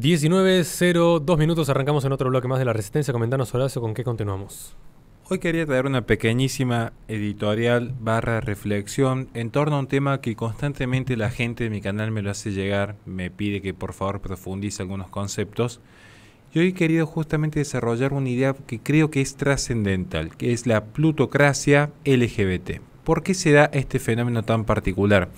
19.02 minutos, arrancamos en otro bloque más de La Resistencia. Comentanos, Horacio, con qué continuamos. Hoy quería traer una pequeñísima editorial barra reflexión en torno a un tema que constantemente la gente de mi canal me lo hace llegar, me pide que por favor profundice algunos conceptos. Y hoy he querido justamente desarrollar una idea que creo que es trascendental, que es la plutocracia LGBT. ¿Por qué se da este fenómeno tan particular?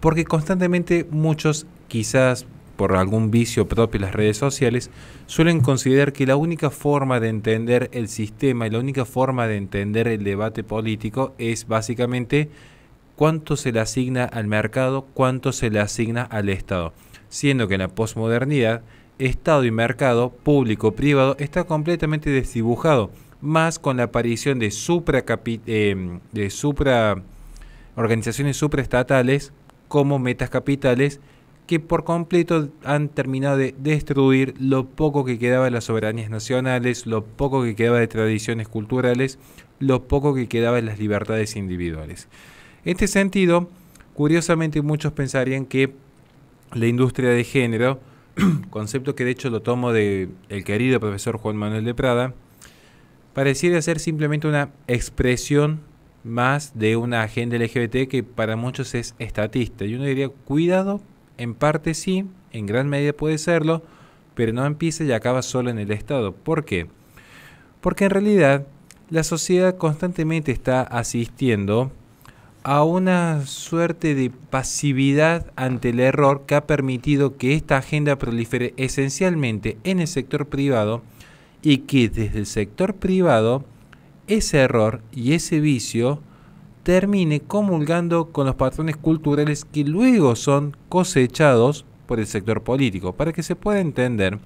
Porque constantemente muchos, quizás por algún vicio propio de las redes sociales, suelen considerar que la única forma de entender el sistema y la única forma de entender el debate político es básicamente cuánto se le asigna al mercado, cuánto se le asigna al Estado, siendo que en la posmodernidad, Estado y mercado, público-privado, está completamente desdibujado, más con la aparición de, eh, supra organizaciones supraestatales como metas capitales, que por completo han terminado de destruir lo poco que quedaba de las soberanías nacionales, lo poco que quedaba de tradiciones culturales, lo poco que quedaba de las libertades individuales. En este sentido, curiosamente muchos pensarían que la industria de género, concepto que de hecho lo tomo del el querido profesor Juan Manuel de Prada, pareciera ser simplemente una expresión más de una agenda LGBT que para muchos es estatista. Y uno diría, cuidado en parte sí, en gran medida puede serlo, pero no empieza y acaba solo en el Estado. ¿Por qué? Porque en realidad la sociedad constantemente está asistiendo a una suerte de pasividad ante el error que ha permitido que esta agenda prolifere esencialmente en el sector privado y que desde el sector privado ese error y ese vicio termine comulgando con los patrones culturales que luego son cosechados por el sector político. Para que se pueda entender,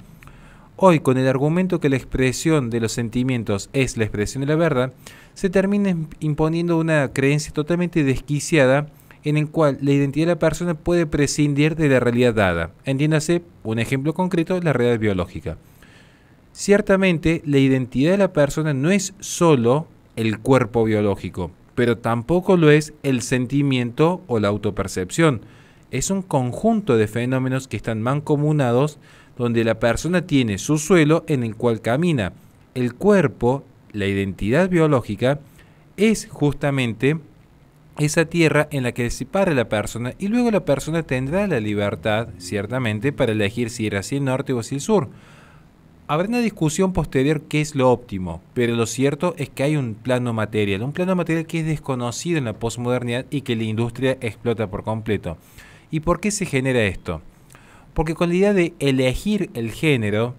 hoy con el argumento que la expresión de los sentimientos es la expresión de la verdad, se termina imponiendo una creencia totalmente desquiciada en el cual la identidad de la persona puede prescindir de la realidad dada. Entiéndase un ejemplo concreto, la realidad biológica. Ciertamente, la identidad de la persona no es solo el cuerpo biológico, pero tampoco lo es el sentimiento o la autopercepción. Es un conjunto de fenómenos que están mancomunados donde la persona tiene su suelo en el cual camina. El cuerpo, la identidad biológica, es justamente esa tierra en la que se para la persona y luego la persona tendrá la libertad, ciertamente, para elegir si ir hacia el norte o hacia el sur Habrá una discusión posterior qué es lo óptimo, pero lo cierto es que hay un plano material, un plano material que es desconocido en la posmodernidad y que la industria explota por completo. ¿Y por qué se genera esto? Porque con la idea de elegir el género,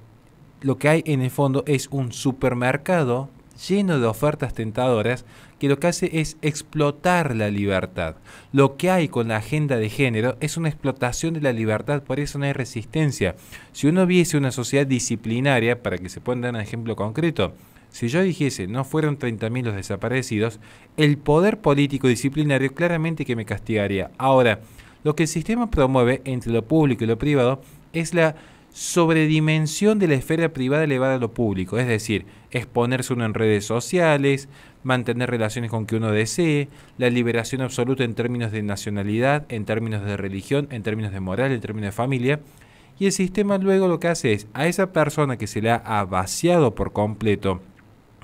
lo que hay en el fondo es un supermercado lleno de ofertas tentadoras que lo que hace es explotar la libertad. Lo que hay con la agenda de género es una explotación de la libertad, por eso no hay resistencia. Si uno viese una sociedad disciplinaria, para que se puedan dar un ejemplo concreto, si yo dijese no fueron 30.000 los desaparecidos, el poder político disciplinario claramente que me castigaría. Ahora, lo que el sistema promueve entre lo público y lo privado es la sobredimensión de la esfera privada elevada a lo público, es decir, exponerse uno en redes sociales, mantener relaciones con que uno desee, la liberación absoluta en términos de nacionalidad, en términos de religión, en términos de moral, en términos de familia, y el sistema luego lo que hace es a esa persona que se le ha vaciado por completo,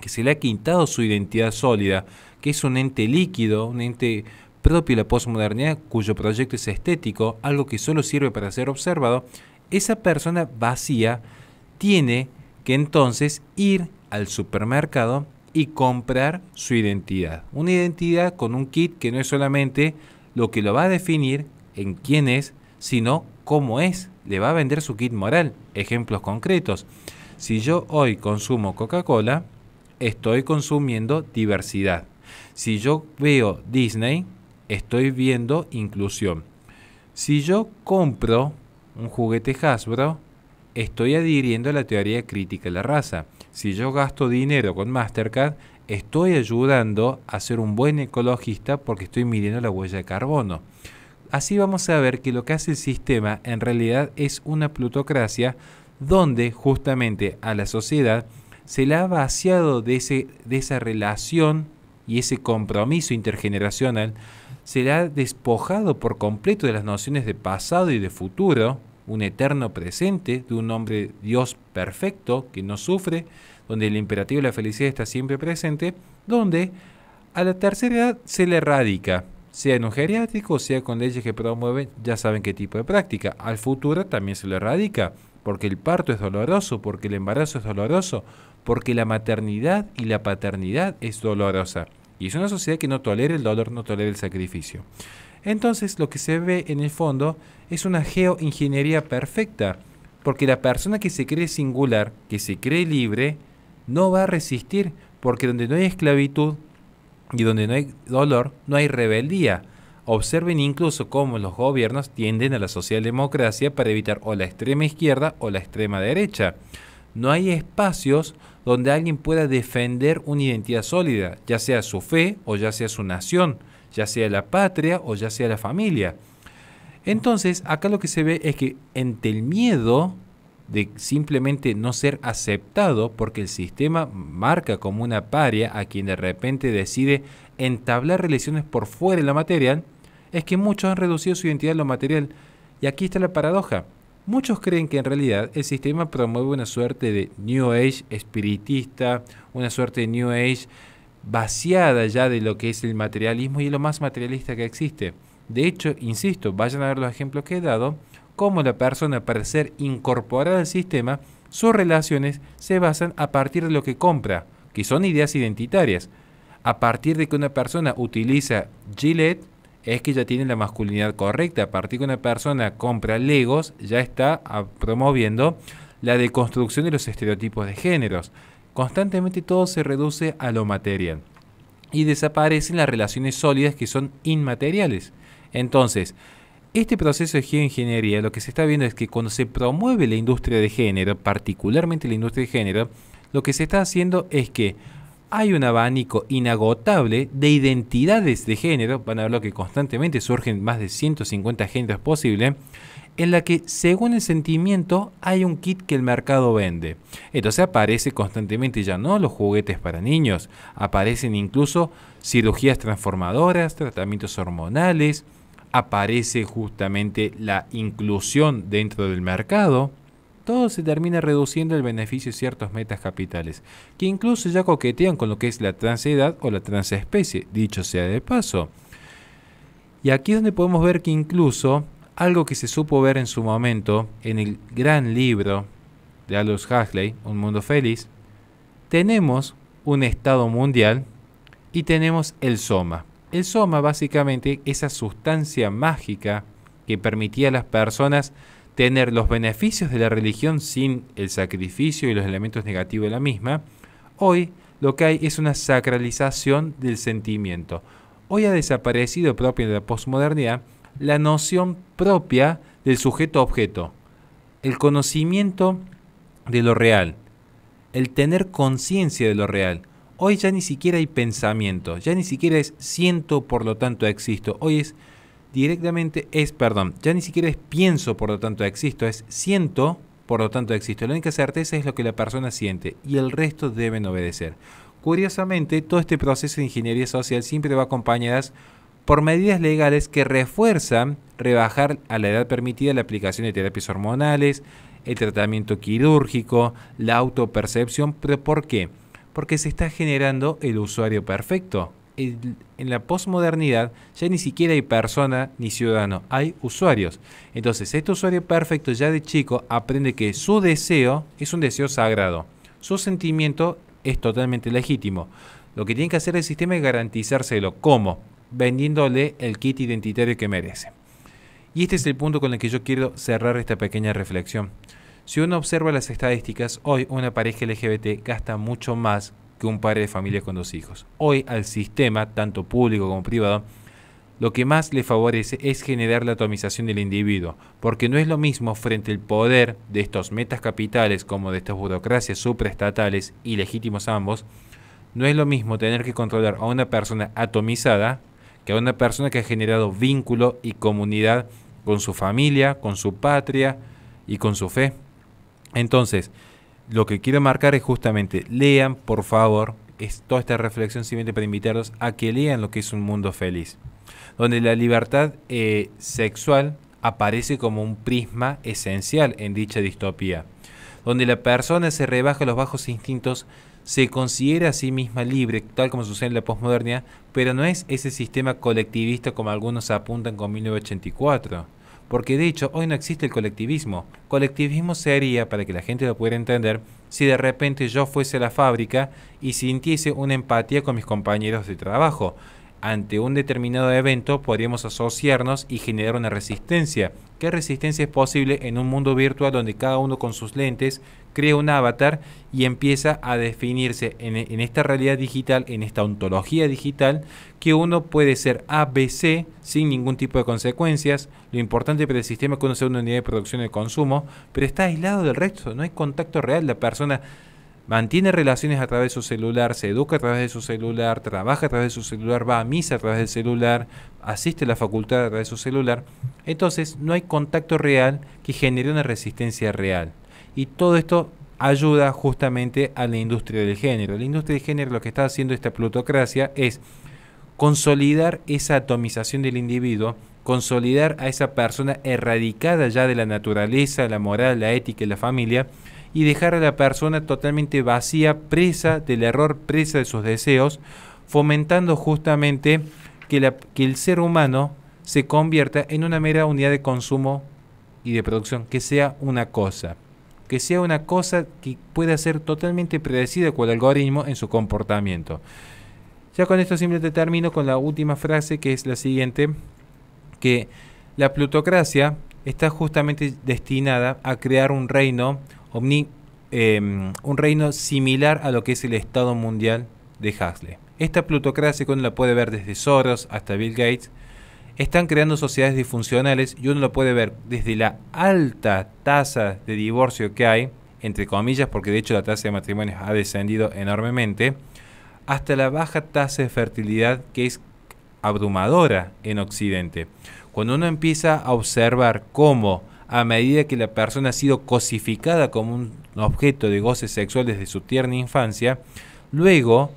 que se le ha quitado su identidad sólida, que es un ente líquido, un ente propio de la posmodernidad, cuyo proyecto es estético, algo que solo sirve para ser observado, esa persona vacía tiene que entonces ir al supermercado y comprar su identidad. Una identidad con un kit que no es solamente lo que lo va a definir en quién es, sino cómo es. Le va a vender su kit moral. Ejemplos concretos. Si yo hoy consumo Coca-Cola, estoy consumiendo diversidad. Si yo veo Disney, estoy viendo inclusión. Si yo compro un juguete Hasbro, estoy adhiriendo a la teoría crítica de la raza. Si yo gasto dinero con Mastercard, estoy ayudando a ser un buen ecologista porque estoy midiendo la huella de carbono. Así vamos a ver que lo que hace el sistema en realidad es una plutocracia donde justamente a la sociedad se la ha vaciado de, ese, de esa relación y ese compromiso intergeneracional ha despojado por completo de las nociones de pasado y de futuro, un eterno presente de un hombre Dios perfecto que no sufre, donde el imperativo de la felicidad está siempre presente, donde a la tercera edad se le erradica, sea en un geriátrico, sea con leyes que promueven, ya saben qué tipo de práctica. Al futuro también se le erradica, porque el parto es doloroso, porque el embarazo es doloroso, porque la maternidad y la paternidad es dolorosa. Y es una sociedad que no tolera el dolor, no tolera el sacrificio. Entonces lo que se ve en el fondo es una geoingeniería perfecta, porque la persona que se cree singular, que se cree libre, no va a resistir, porque donde no hay esclavitud y donde no hay dolor, no hay rebeldía. Observen incluso cómo los gobiernos tienden a la socialdemocracia para evitar o la extrema izquierda o la extrema derecha. No hay espacios donde alguien pueda defender una identidad sólida, ya sea su fe o ya sea su nación, ya sea la patria o ya sea la familia. Entonces, acá lo que se ve es que entre el miedo de simplemente no ser aceptado porque el sistema marca como una paria a quien de repente decide entablar relaciones por fuera de lo material, es que muchos han reducido su identidad a lo material. Y aquí está la paradoja. Muchos creen que en realidad el sistema promueve una suerte de New Age espiritista, una suerte de New Age vaciada ya de lo que es el materialismo y lo más materialista que existe. De hecho, insisto, vayan a ver los ejemplos que he dado, cómo la persona para ser incorporada al sistema, sus relaciones se basan a partir de lo que compra, que son ideas identitarias. A partir de que una persona utiliza Gillette, es que ya tiene la masculinidad correcta. A partir que una persona compra Legos, ya está ah, promoviendo la deconstrucción de los estereotipos de géneros. Constantemente todo se reduce a lo material y desaparecen las relaciones sólidas que son inmateriales. Entonces, este proceso de geoingeniería lo que se está viendo es que cuando se promueve la industria de género, particularmente la industria de género, lo que se está haciendo es que hay un abanico inagotable de identidades de género, van a hablar lo que constantemente surgen más de 150 géneros posibles, en la que según el sentimiento hay un kit que el mercado vende. Entonces aparece constantemente ya no los juguetes para niños, aparecen incluso cirugías transformadoras, tratamientos hormonales, aparece justamente la inclusión dentro del mercado todo se termina reduciendo el beneficio de ciertos metas capitales, que incluso ya coquetean con lo que es la transedad o la transespecie, dicho sea de paso. Y aquí es donde podemos ver que incluso algo que se supo ver en su momento, en el gran libro de Aldous Huxley, Un Mundo Feliz, tenemos un estado mundial y tenemos el soma. El soma básicamente esa sustancia mágica que permitía a las personas tener los beneficios de la religión sin el sacrificio y los elementos negativos de la misma, hoy lo que hay es una sacralización del sentimiento. Hoy ha desaparecido propia de la posmodernidad la noción propia del sujeto-objeto, el conocimiento de lo real, el tener conciencia de lo real. Hoy ya ni siquiera hay pensamiento, ya ni siquiera es siento, por lo tanto existo. Hoy es directamente es, perdón, ya ni siquiera es pienso, por lo tanto existo, es siento, por lo tanto existo. La única certeza es lo que la persona siente y el resto deben obedecer. Curiosamente, todo este proceso de ingeniería social siempre va acompañadas por medidas legales que refuerzan rebajar a la edad permitida la aplicación de terapias hormonales, el tratamiento quirúrgico, la autopercepción, pero ¿por qué? Porque se está generando el usuario perfecto, en, la posmodernidad ya ni siquiera hay persona ni ciudadano, hay usuarios. Entonces, este usuario perfecto ya de chico aprende que su deseo es un deseo sagrado, su sentimiento es totalmente legítimo. Lo que tiene que hacer el sistema es garantizárselo. ¿Cómo? Vendiéndole el kit identitario que merece. Y este es el punto con el que yo quiero cerrar esta pequeña reflexión. Si uno observa las estadísticas, hoy una pareja LGBT gasta mucho más que un padre de familia con dos hijos. Hoy al sistema, tanto público como privado, lo que más le favorece es generar la atomización del individuo, porque no es lo mismo frente al poder de estos metas capitales como de estas burocracias supraestatales, legítimos ambos, no es lo mismo tener que controlar a una persona atomizada que a una persona que ha generado vínculo y comunidad con su familia, con su patria y con su fe. Entonces, lo que quiero marcar es justamente, lean, por favor, es toda esta reflexión simplemente para invitarlos a que lean lo que es un mundo feliz, donde la libertad eh, sexual aparece como un prisma esencial en dicha distopía, donde la persona se rebaja los bajos instintos, se considera a sí misma libre, tal como sucede en la posmodernidad, pero no es ese sistema colectivista como algunos apuntan con 1984 porque de hecho hoy no existe el colectivismo. Colectivismo sería, para que la gente lo pudiera entender, si de repente yo fuese a la fábrica y sintiese una empatía con mis compañeros de trabajo ante un determinado evento podríamos asociarnos y generar una resistencia. ¿Qué resistencia es posible en un mundo virtual donde cada uno con sus lentes crea un avatar y empieza a definirse en, esta realidad digital, en esta ontología digital, que uno puede ser ABC sin ningún tipo de consecuencias? Lo importante para el sistema es que uno sea una unidad de producción y consumo, pero está aislado del resto, no hay contacto real, la persona mantiene relaciones a través de su celular, se educa a través de su celular, trabaja a través de su celular, va a misa a través del celular, asiste a la facultad a través de su celular, entonces no hay contacto real que genere una resistencia real. Y todo esto ayuda justamente a la industria del género. La industria del género lo que está haciendo esta plutocracia es consolidar esa atomización del individuo, consolidar a esa persona erradicada ya de la naturaleza, la moral, la ética y la familia, y dejar a la persona totalmente vacía, presa del error, presa de sus deseos, fomentando justamente que, la, que el ser humano se convierta en una mera unidad de consumo y de producción, que sea una cosa, que sea una cosa que pueda ser totalmente predecida con el algoritmo en su comportamiento. Ya con esto simplemente termino con la última frase que es la siguiente, que la plutocracia está justamente destinada a crear un reino Omni, em, un reino similar a lo que es el Estado Mundial de Huxley. Esta plutocracia que uno la puede ver desde Soros hasta Bill Gates, están creando sociedades disfuncionales y uno lo puede ver desde la alta tasa de divorcio que hay, entre comillas, porque de hecho la tasa de matrimonios ha descendido enormemente, hasta la baja tasa de fertilidad que es abrumadora en Occidente. Cuando uno empieza a observar cómo a medida que la persona ha sido cosificada como un objeto de goce sexual desde su tierna infancia, luego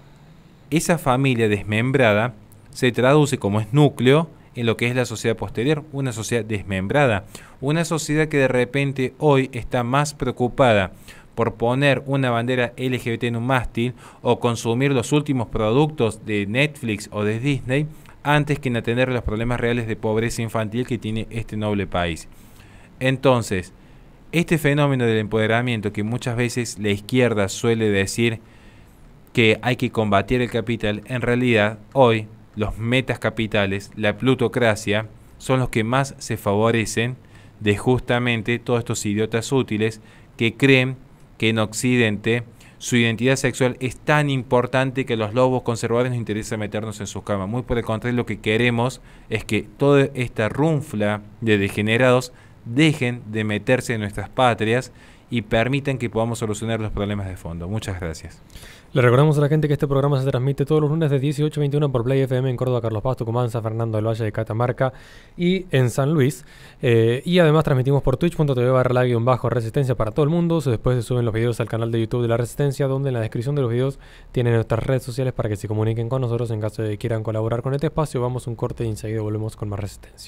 esa familia desmembrada se traduce como es núcleo en lo que es la sociedad posterior, una sociedad desmembrada, una sociedad que de repente hoy está más preocupada por poner una bandera LGBT en un mástil o consumir los últimos productos de Netflix o de Disney antes que en atender los problemas reales de pobreza infantil que tiene este noble país. Entonces, este fenómeno del empoderamiento que muchas veces la izquierda suele decir que hay que combatir el capital, en realidad hoy los metas capitales, la plutocracia, son los que más se favorecen de justamente todos estos idiotas útiles que creen que en Occidente su identidad sexual es tan importante que a los lobos conservadores nos interesa meternos en sus camas. Muy por el contrario, lo que queremos es que toda esta runfla de degenerados dejen de meterse en nuestras patrias y permiten que podamos solucionar los problemas de fondo. Muchas gracias. Le recordamos a la gente que este programa se transmite todos los lunes de 18 a 21 por Play FM en Córdoba, Carlos Paz, Tucumán, Fernando del Valle de Catamarca y en San Luis. Eh, y además transmitimos por twitch.tv barra un bajo resistencia para todo el mundo. Después se suben los videos al canal de YouTube de la resistencia, donde en la descripción de los videos tienen nuestras redes sociales para que se comuniquen con nosotros en caso de que quieran colaborar con este espacio. Vamos un corte y enseguida volvemos con más resistencia.